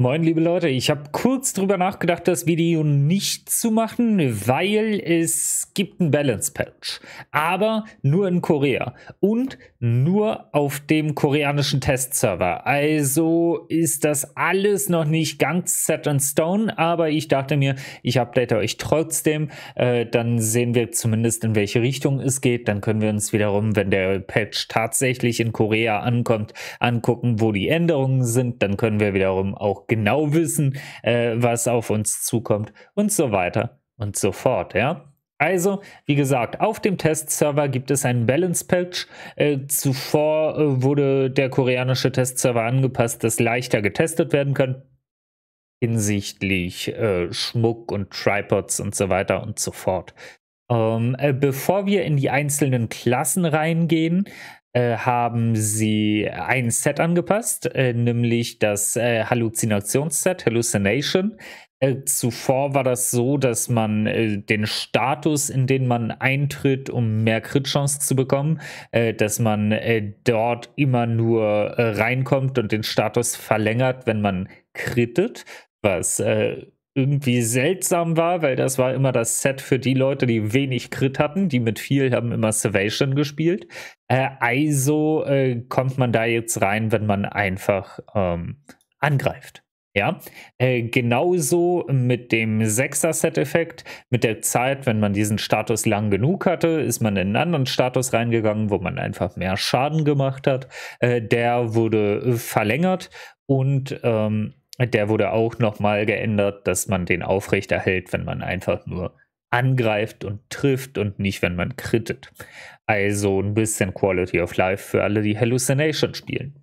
Moin, liebe Leute. Ich habe kurz drüber nachgedacht, das Video nicht zu machen, weil es gibt einen Balance-Patch. Aber nur in Korea und nur auf dem koreanischen Testserver. Also ist das alles noch nicht ganz set in stone, aber ich dachte mir, ich update euch trotzdem. Äh, dann sehen wir zumindest, in welche Richtung es geht. Dann können wir uns wiederum, wenn der Patch tatsächlich in Korea ankommt, angucken, wo die Änderungen sind. Dann können wir wiederum auch genau wissen, äh, was auf uns zukommt und so weiter und so fort. Ja? Also, wie gesagt, auf dem Testserver gibt es einen Balance Patch. Äh, zuvor äh, wurde der koreanische Testserver angepasst, dass leichter getestet werden kann hinsichtlich äh, Schmuck und Tripods und so weiter und so fort. Ähm, äh, bevor wir in die einzelnen Klassen reingehen, äh, haben sie ein Set angepasst, äh, nämlich das äh, Halluzinationsset, Hallucination. Äh, zuvor war das so, dass man den Status, in den man eintritt, um mehr Crit-Chance zu bekommen, dass man dort immer nur reinkommt und den Status verlängert, wenn man crittet, was irgendwie seltsam war, weil das war immer das Set für die Leute, die wenig Crit hatten. Die mit viel haben immer Salvation gespielt. Äh, also äh, kommt man da jetzt rein, wenn man einfach ähm, angreift. Ja, äh, genauso mit dem Sechser-Set-Effekt. Mit der Zeit, wenn man diesen Status lang genug hatte, ist man in einen anderen Status reingegangen, wo man einfach mehr Schaden gemacht hat. Äh, der wurde äh, verlängert und ähm, der wurde auch nochmal geändert, dass man den aufrechterhält, wenn man einfach nur angreift und trifft und nicht, wenn man krittet. Also ein bisschen Quality of Life für alle, die Hallucination spielen.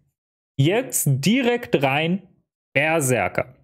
Jetzt direkt rein Berserker.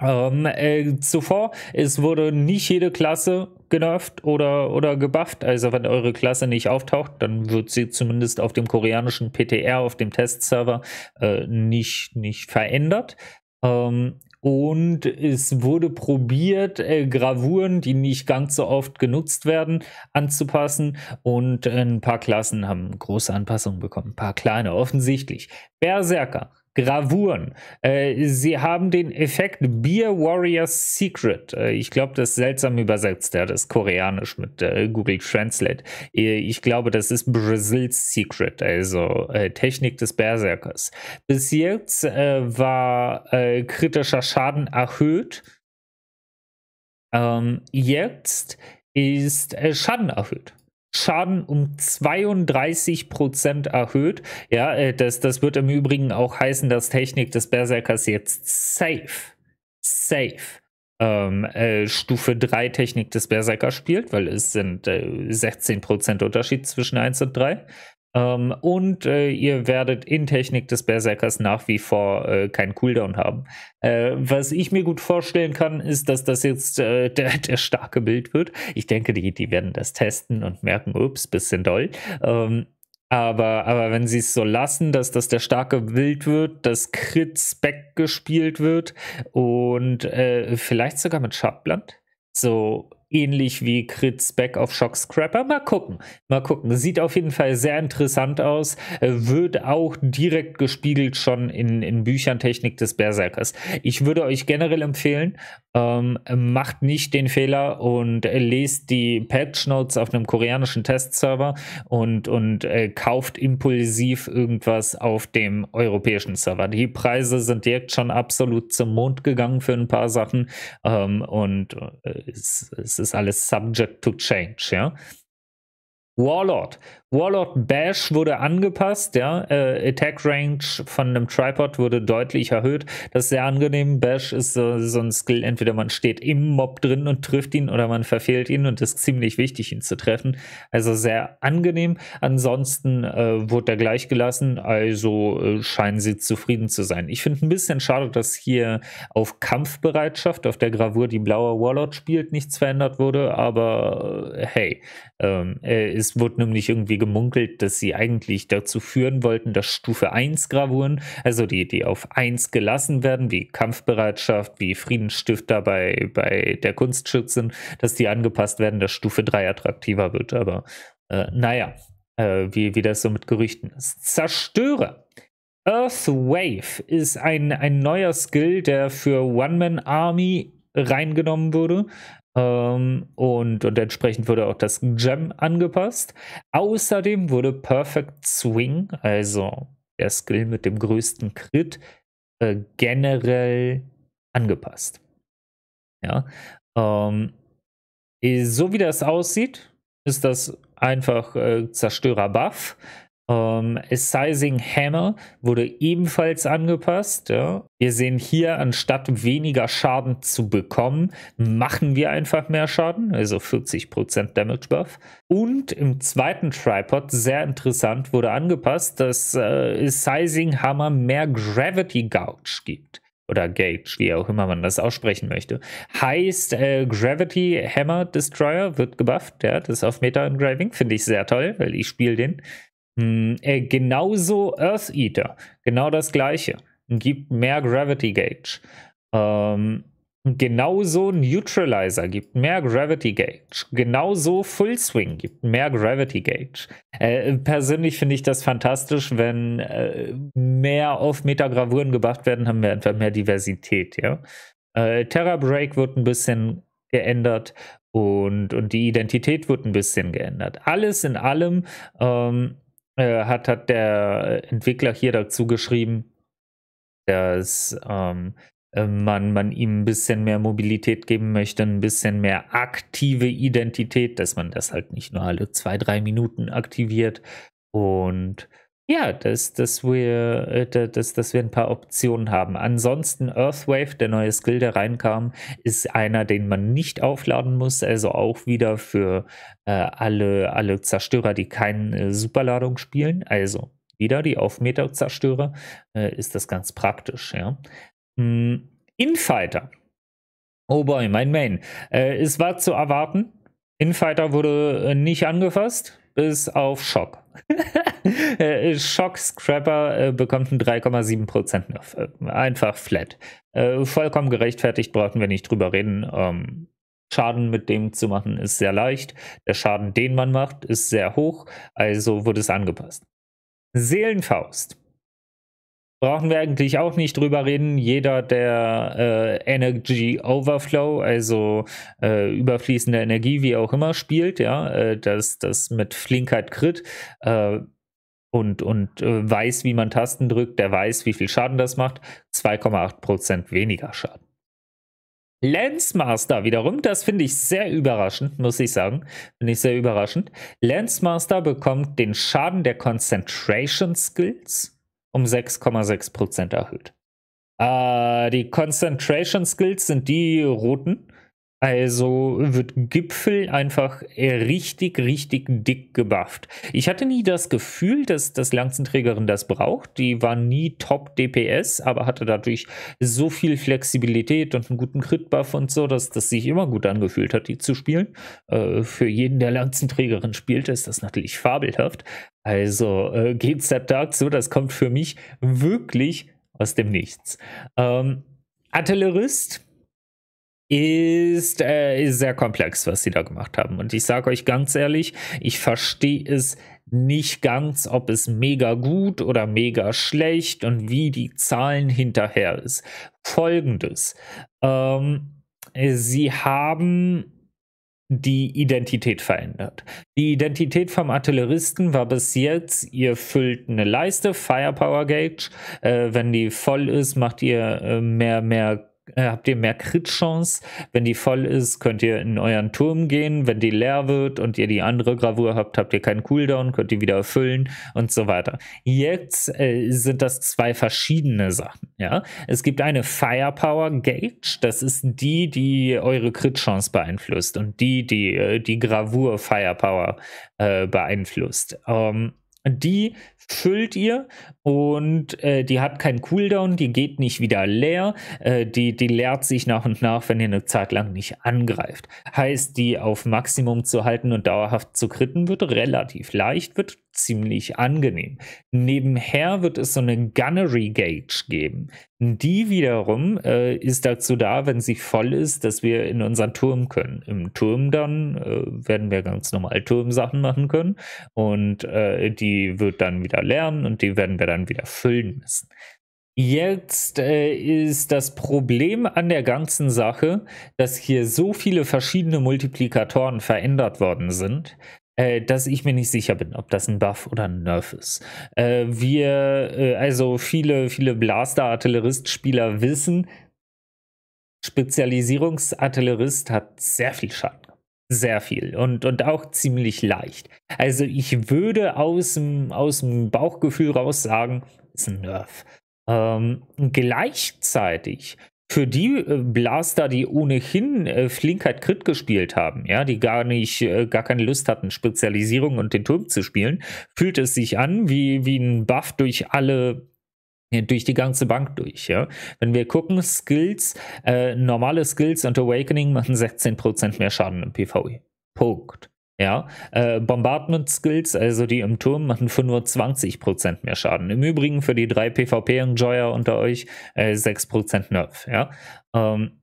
Ähm, äh, zuvor, es wurde nicht jede Klasse genervt oder, oder gebufft. Also wenn eure Klasse nicht auftaucht, dann wird sie zumindest auf dem koreanischen PTR, auf dem Testserver, äh, nicht, nicht verändert. Ähm, und es wurde probiert, äh, Gravuren, die nicht ganz so oft genutzt werden, anzupassen. Und ein paar Klassen haben große Anpassungen bekommen. Ein paar kleine, offensichtlich. Berserker Gravuren. Äh, sie haben den Effekt Beer Warriors Secret. Äh, ich glaube, das ist seltsam übersetzt. Ja, das ist koreanisch mit äh, Google Translate. Äh, ich glaube, das ist Brazils Secret, also äh, Technik des Berserkers. Bis jetzt äh, war kritischer Schaden erhöht. Ähm, jetzt ist Schaden erhöht. Schaden um 32 Prozent erhöht. Ja, äh, das, das wird im Übrigen auch heißen, dass Technik des Berserkers jetzt safe, safe ähm, äh, Stufe 3 Technik des Berserker spielt, weil es sind äh, 16 Unterschied zwischen 1 und 3. Ähm, und äh, ihr werdet in Technik des Berserkers nach wie vor äh, keinen Cooldown haben. Äh, was ich mir gut vorstellen kann, ist, dass das jetzt äh, der, der, starke Bild wird. Ich denke, die, die werden das testen und merken, ups, bisschen doll. Ähm, aber, aber wenn sie es so lassen, dass das der starke Wild wird, dass Crit-Spec gespielt wird und äh, vielleicht sogar mit Schabbland, so ähnlich wie Crits Back of Shock Scrapper. Mal gucken, mal gucken. Sieht auf jeden Fall sehr interessant aus. Äh, wird auch direkt gespiegelt schon in, in Büchern Technik des Berserkers. Ich würde euch generell empfehlen, ähm, macht nicht den Fehler und äh, lest die Patch Notes auf einem koreanischen Testserver und, und äh, kauft impulsiv irgendwas auf dem europäischen Server. Die Preise sind direkt schon absolut zum Mond gegangen für ein paar Sachen ähm, und äh, es, ist ist alles subject to change, ja. Warlord. Warlord Bash wurde angepasst, ja. Äh, Attack Range von einem Tripod wurde deutlich erhöht. Das ist sehr angenehm. Bash ist so, so, ein Skill, entweder man steht im Mob drin und trifft ihn oder man verfehlt ihn und ist ziemlich wichtig, ihn zu treffen. Also sehr angenehm. Ansonsten äh, wurde er gleich gelassen, also äh, scheinen sie zufrieden zu sein. Ich finde ein bisschen schade, dass hier auf Kampfbereitschaft, auf der Gravur, die blaue Warlord spielt, nichts verändert wurde, aber äh, hey, ähm, es wurde nämlich irgendwie gemunkelt, dass sie eigentlich dazu führen wollten, dass Stufe 1 Gravuren, also die, die auf 1 gelassen werden, wie Kampfbereitschaft, wie Friedensstifter bei, bei der Kunstschützin, dass die angepasst werden, dass Stufe 3 attraktiver wird. Aber äh, naja, äh, wie, wie das so mit Gerüchten ist. Zerstörer. Earthwave ist ein, ein neuer Skill, der für One-Man-Army reingenommen wurde. Ähm, und, und entsprechend wurde auch das Gem angepasst. Außerdem wurde Perfect Swing, also der Skill mit dem größten Crit, äh, generell angepasst. Ja. Ähm, so wie das aussieht, ist das einfach äh, Zerstörer-Buff. Ähm, Sizing Hammer wurde ebenfalls angepasst. Ja. Wir sehen hier, anstatt weniger Schaden zu bekommen, machen wir einfach mehr Schaden, also 40% Damage Buff. Und im zweiten Tripod, sehr interessant, wurde angepasst, dass äh, Sizing Hammer mehr Gravity Gouge gibt oder Gauge, wie auch immer man das aussprechen möchte. Heißt, äh, Gravity Hammer Destroyer wird gebufft, ja, das ist auf Meta-Engraving, finde ich sehr toll, weil ich spiele den. Mh, hm, äh, genauso Earth Eater, genau das gleiche. Gibt mehr Gravity Gauge. Ähm, genauso Neutralizer gibt mehr Gravity Gauge. Genauso Full Swing gibt mehr Gravity Gauge. Äh, persönlich finde ich das fantastisch, wenn äh, mehr auf Metagravuren gebracht werden, haben wir einfach mehr Diversität, ja. Äh, Terra Break wird ein bisschen geändert und, und die Identität wird ein bisschen geändert. Alles in allem ähm, äh, hat, hat der äh, Entwickler hier dazu geschrieben, dass ähm, äh, man, man ihm ein bisschen mehr Mobilität geben möchte, ein bisschen mehr aktive Identität, dass man das halt nicht nur alle zwei, drei Minuten aktiviert und ja, dass, dass, wir, äh, dass, dass wir ein paar Optionen haben. Ansonsten Earthwave, der neue Skill, der reinkam, ist einer, den man nicht aufladen muss. Also auch wieder für äh, alle, alle Zerstörer, die keine äh, Superladung spielen. Also wieder die Aufmeter-Zerstörer äh, ist das ganz praktisch. Ja. Mm, Infighter. Oh boy, mein Main. es war zu erwarten. Infighter wurde nicht angefasst ist auf Schock. Schock Scrapper äh, bekommt einen 3,7% äh, Einfach flat. Äh, vollkommen gerechtfertigt, brauchen wir nicht drüber reden. Ähm, Schaden mit dem zu machen ist sehr leicht. Der Schaden, den man macht, ist sehr hoch. Also wurde es angepasst. Seelenfaust brauchen wir eigentlich auch nicht drüber reden. Jeder, der äh, Energy Overflow, also äh, überfließende Energie, wie auch immer, spielt, ja, äh, das, das mit Flinkheit Crit äh, und, und äh, weiß, wie man Tasten drückt, der weiß, wie viel Schaden das macht. 2,8% weniger Schaden. Lensmaster wiederum, das finde ich sehr überraschend, muss ich sagen. Finde ich sehr überraschend. Lensmaster bekommt den Schaden der Concentration Skills um 6,6% erhöht. Äh, die Concentration Skills sind die roten. Also wird Gipfel einfach richtig, richtig dick gebufft. Ich hatte nie das Gefühl, dass das Lanzenträgerin das braucht. Die war nie top DPS, aber hatte dadurch so viel Flexibilität und einen guten Crit-Buff und so, dass das sich immer gut angefühlt hat, die zu spielen. Äh, für jeden, der Lanzenträgerin spielt, ist das natürlich fabelhaft. Also äh, geht's der Tag so, das kommt für mich wirklich aus dem Nichts. Ähm, Artillerist ist, äh, ist sehr komplex, was sie da gemacht haben. Und ich sage euch ganz ehrlich, ich verstehe es nicht ganz, ob es mega gut oder mega schlecht und wie die Zahlen hinterher ist. Folgendes. Ähm, sie haben die Identität verändert. Die Identität vom Artilleristen war bis jetzt, ihr füllt eine Leiste, Firepower Gauge, äh, wenn die voll ist, macht ihr äh, mehr, mehr äh, habt ihr mehr Crit-Chance. Wenn die voll ist, könnt ihr in euren Turm gehen. Wenn die leer wird und ihr die andere Gravur habt, habt ihr keinen Cooldown, könnt ihr wieder erfüllen und so weiter. Jetzt äh, sind das zwei verschiedene Sachen. Ja? Es gibt eine Firepower Gauge, das ist die, die eure Crit-Chance beeinflusst und die, die äh, die Gravur Firepower äh, beeinflusst. Ähm, die füllt ihr und äh, die hat keinen Cooldown, die geht nicht wieder leer, äh, die, die leert sich nach und nach, wenn ihr eine Zeit lang nicht angreift. Heißt, die auf Maximum zu halten und dauerhaft zu kritten wird relativ leicht, wird ziemlich angenehm. Nebenher wird es so eine Gunnery Gauge geben. Die wiederum äh, ist dazu da, wenn sie voll ist, dass wir in unseren Turm können. Im Turm dann äh, werden wir ganz normal Turmsachen machen können und äh, die die wird dann wieder lernen und die werden wir dann wieder füllen müssen. Jetzt äh, ist das Problem an der ganzen Sache, dass hier so viele verschiedene Multiplikatoren verändert worden sind, äh, dass ich mir nicht sicher bin, ob das ein Buff oder ein Nerf ist. Äh, wir, äh, also viele, viele Blaster-Artillerist-Spieler wissen, Spezialisierungsartillerist hat sehr viel Schaden sehr viel und, und auch ziemlich leicht. Also ich würde aus dem, aus dem Bauchgefühl raus sagen, ist ein Nerf. Ähm, gleichzeitig für die äh, Blaster, die ohnehin äh, Flinkheit Crit gespielt haben, ja, die gar nicht, äh, gar keine Lust hatten, Spezialisierung und den Turm zu spielen, fühlt es sich an wie, wie ein Buff durch alle durch die ganze Bank durch. Ja? Wenn wir gucken, Skills, äh, normale Skills und Awakening machen 16% mehr Schaden im PvE. Punkt. Ja, äh, Bombardment Skills, also die im Turm, machen 25% mehr Schaden. Im Übrigen für die drei PvP-Enjoyer unter euch äh, 6% Nerf. Ja? Ähm,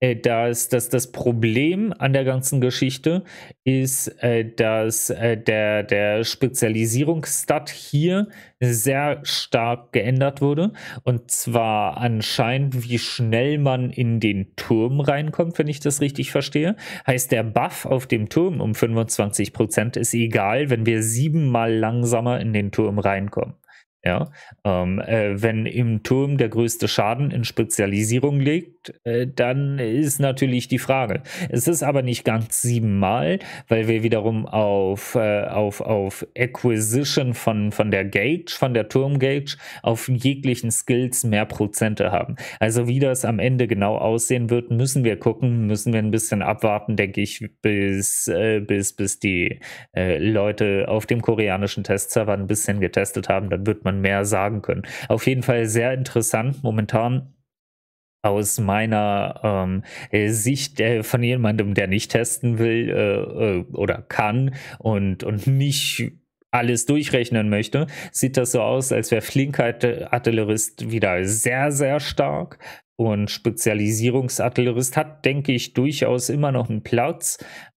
äh, dass, dass das Problem an der ganzen Geschichte ist, äh, dass äh, der, der Spezialisierungsstat hier sehr stark geändert wurde. Und zwar anscheinend, wie schnell man in den Turm reinkommt, wenn ich das richtig verstehe. Heißt, der Buff auf dem Turm um 25% ist egal, wenn wir siebenmal langsamer in den Turm reinkommen. Ja, ähm, äh, wenn im Turm der größte Schaden in Spezialisierung liegt, äh, dann ist natürlich die Frage. Es ist aber nicht ganz siebenmal, weil wir wiederum auf, äh, auf, auf Acquisition von, von der Gauge, von der Turm-Gauge, auf jeglichen Skills mehr Prozente haben. Also wie das am Ende genau aussehen wird, müssen wir gucken, müssen wir ein bisschen abwarten, denke ich, bis, äh, bis, bis die äh, Leute auf dem koreanischen Testserver ein bisschen getestet haben. Dann wird man man mehr sagen können. Auf jeden Fall sehr interessant momentan aus meiner ähm, Sicht äh, von jemandem, der nicht testen will äh, äh, oder kann und, und nicht alles durchrechnen möchte, sieht das so aus, als wäre Flinkheit Artillerist wieder sehr, sehr stark. Und Spezialisierungsartillerist hat, denke ich, durchaus immer noch einen Platz.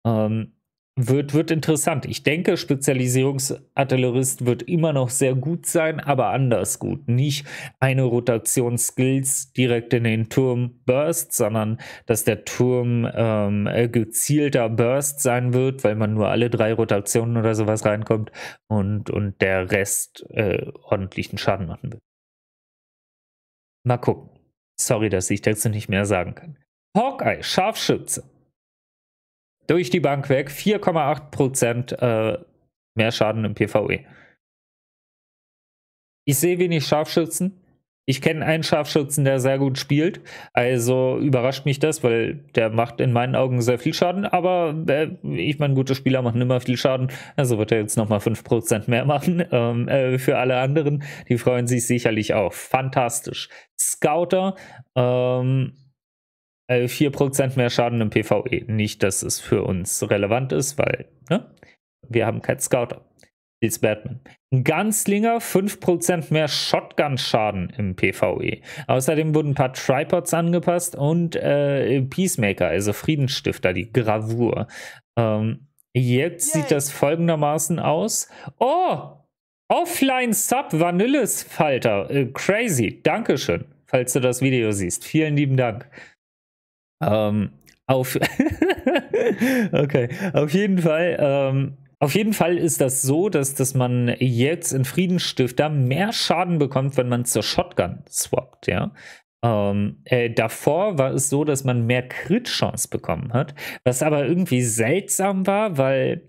Ähm, wird, wird interessant. Ich denke, Spezialisierungsartillerist wird immer noch sehr gut sein, aber anders gut. Nicht eine Rotation Skills direkt in den Turm Burst, sondern dass der Turm ähm, äh, gezielter Burst sein wird, weil man nur alle drei Rotationen oder sowas reinkommt und, und der Rest äh, ordentlichen Schaden machen wird. Mal gucken. Sorry, dass ich dazu nicht mehr sagen kann. Hawkeye, Scharfschütze durch die Bank weg 4,8% äh, mehr Schaden im PvE. Ich sehe wenig Scharfschützen. Ich kenne einen Scharfschützen, der sehr gut spielt. Also überrascht mich das, weil der macht in meinen Augen sehr viel Schaden. Aber äh, ich meine, gute Spieler machen immer viel Schaden. Also wird er jetzt nochmal 5% mehr machen. Ähm, äh, für alle anderen, die freuen sich sicherlich auch. Fantastisch. Scouter. Ähm, 4% äh, mehr Schaden im PvE. Nicht, dass es für uns relevant ist, weil ne? wir haben keinen Scouter. Jetzt Batman. Ganzlinger 5% mehr Shotgun-Schaden im PvE. Außerdem wurden ein paar Tripods angepasst und äh, Peacemaker, also Friedensstifter, die Gravur. Ähm, jetzt Yay. sieht das folgendermaßen aus. Oh! Offline-Sub Vanilles-Falter. Äh, crazy. Dankeschön, falls du das Video siehst. Vielen lieben Dank. Ähm, auf, okay. auf jeden Fall. Ähm, auf jeden Fall ist das so, dass, dass man jetzt in Friedensstifter mehr Schaden bekommt, wenn man zur Shotgun swappt, ja. Ähm, äh, davor war es so, dass man mehr Crit-Chance bekommen hat, was aber irgendwie seltsam war, weil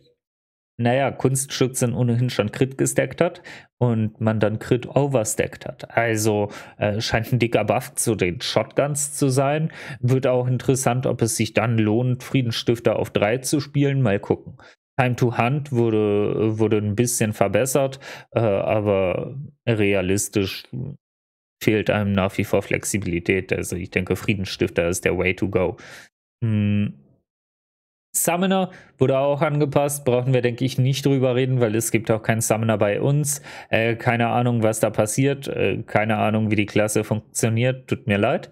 naja, Kunststück sind ohnehin schon Crit gestackt hat und man dann Crit overstackt hat. Also äh, scheint ein dicker Buff zu den Shotguns zu sein. Wird auch interessant, ob es sich dann lohnt, Friedensstifter auf 3 zu spielen. Mal gucken. Time to Hunt wurde, wurde ein bisschen verbessert, äh, aber realistisch fehlt einem nach wie vor Flexibilität. Also ich denke, Friedensstifter ist der Way to go. Hm. Summoner wurde auch angepasst, brauchen wir, denke ich, nicht drüber reden, weil es gibt auch keinen Summoner bei uns. Äh, keine Ahnung, was da passiert, äh, keine Ahnung, wie die Klasse funktioniert, tut mir leid.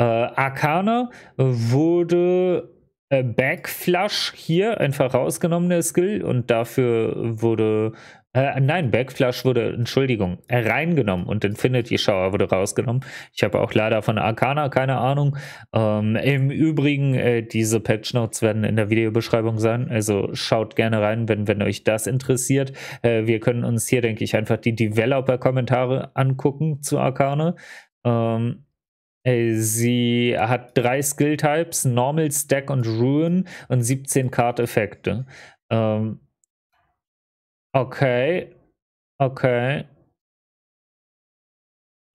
Äh, Arcana wurde äh, Backflush hier einfach rausgenommen, der Skill, und dafür wurde äh, nein, Backflash wurde, Entschuldigung, reingenommen und Infinity Shower wurde rausgenommen. Ich habe auch leider von Arcana keine Ahnung. Ähm, Im Übrigen, äh, diese Patch Notes werden in der Videobeschreibung sein. Also schaut gerne rein, wenn, wenn euch das interessiert. Äh, wir können uns hier, denke ich, einfach die Developer-Kommentare angucken zu Arcana. Ähm, äh, Sie hat drei Skill-Types, Normal, Stack und Ruin und 17 Card-Effekte. Ähm, Okay. Okay.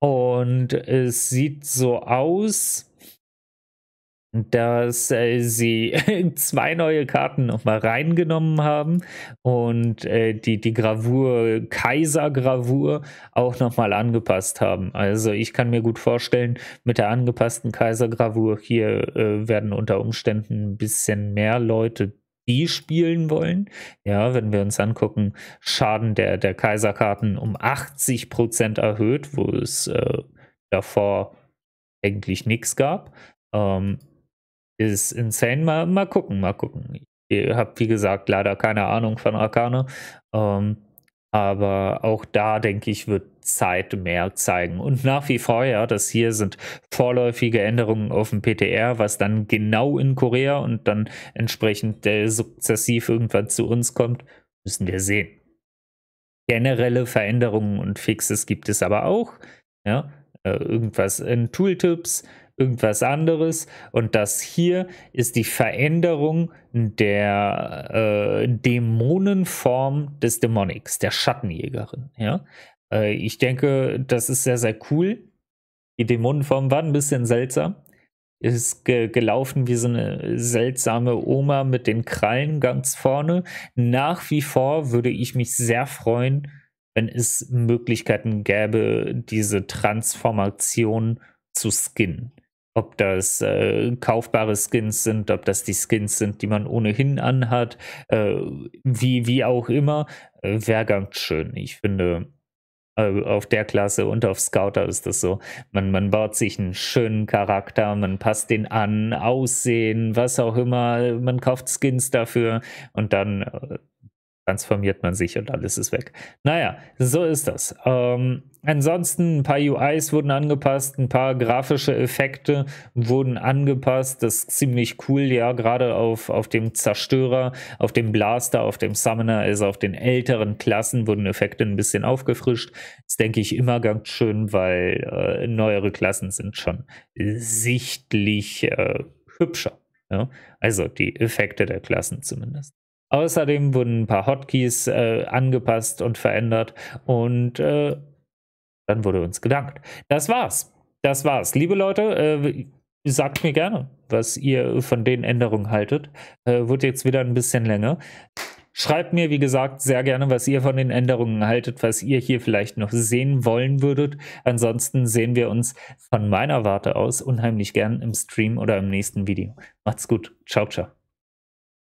Und es sieht so aus, dass äh, sie zwei neue Karten nochmal reingenommen haben und äh, die, die Gravur, Kaisergravur, auch nochmal angepasst haben. Also ich kann mir gut vorstellen, mit der angepassten Kaisergravur hier äh, werden unter Umständen ein bisschen mehr Leute die spielen wollen. Ja, wenn wir uns angucken, Schaden der, der Kaiserkarten um 80% Prozent erhöht, wo es äh, davor eigentlich nichts gab. Ähm, ist insane. Mal, mal gucken, mal gucken. Ihr habt, wie gesagt, leider keine Ahnung von Arcane. Ähm, aber auch da, denke ich, wird Zeit mehr zeigen. Und nach wie vor, ja, das hier sind vorläufige Änderungen auf dem PTR, was dann genau in Korea und dann entsprechend äh, sukzessiv irgendwann zu uns kommt, müssen wir sehen. Generelle Veränderungen und Fixes gibt es aber auch. Ja, äh, irgendwas in Tooltips, irgendwas anderes. Und das hier ist die Veränderung der äh, Dämonenform des Dämonix, der Schattenjägerin. Ja? Äh, ich denke, das ist sehr, sehr cool. Die Dämonenform war ein bisschen seltsam. Ist ge gelaufen wie so eine seltsame Oma mit den Krallen ganz vorne. Nach wie vor würde ich mich sehr freuen, wenn es Möglichkeiten gäbe, diese Transformation zu skinnen ob das äh, kaufbare Skins sind, ob das die Skins sind, die man ohnehin anhat, äh, wie, wie auch immer, äh, wäre ganz schön. Ich finde, äh, auf der Klasse und auf Scouter ist das so. Man, man baut sich einen schönen Charakter, man passt den an, Aussehen, was auch immer, man kauft Skins dafür und dann äh, transformiert man sich und alles ist weg. Naja, so ist das. Ähm, ansonsten ein paar UIs wurden angepasst, ein paar grafische Effekte wurden angepasst. Das ist ziemlich cool, ja, gerade auf, auf dem Zerstörer, auf dem Blaster, auf dem Summoner, also auf den älteren Klassen wurden Effekte ein bisschen aufgefrischt. Das denke ich immer ganz schön, weil äh, neuere Klassen sind schon sichtlich äh, hübscher. Ja? Also die Effekte der Klassen zumindest. Außerdem wurden ein paar Hotkeys äh, angepasst und verändert und äh, dann wurde uns gedankt. Das war's. Das war's. Liebe Leute, äh, sagt mir gerne, was ihr von den Änderungen haltet. Äh, wurde jetzt wieder ein bisschen länger. Schreibt mir, wie gesagt, sehr gerne, was ihr von den Änderungen haltet, was ihr hier vielleicht noch sehen wollen würdet. Ansonsten sehen wir uns von meiner Warte aus unheimlich gern im Stream oder im nächsten Video. Macht's gut. Ciao, ciao.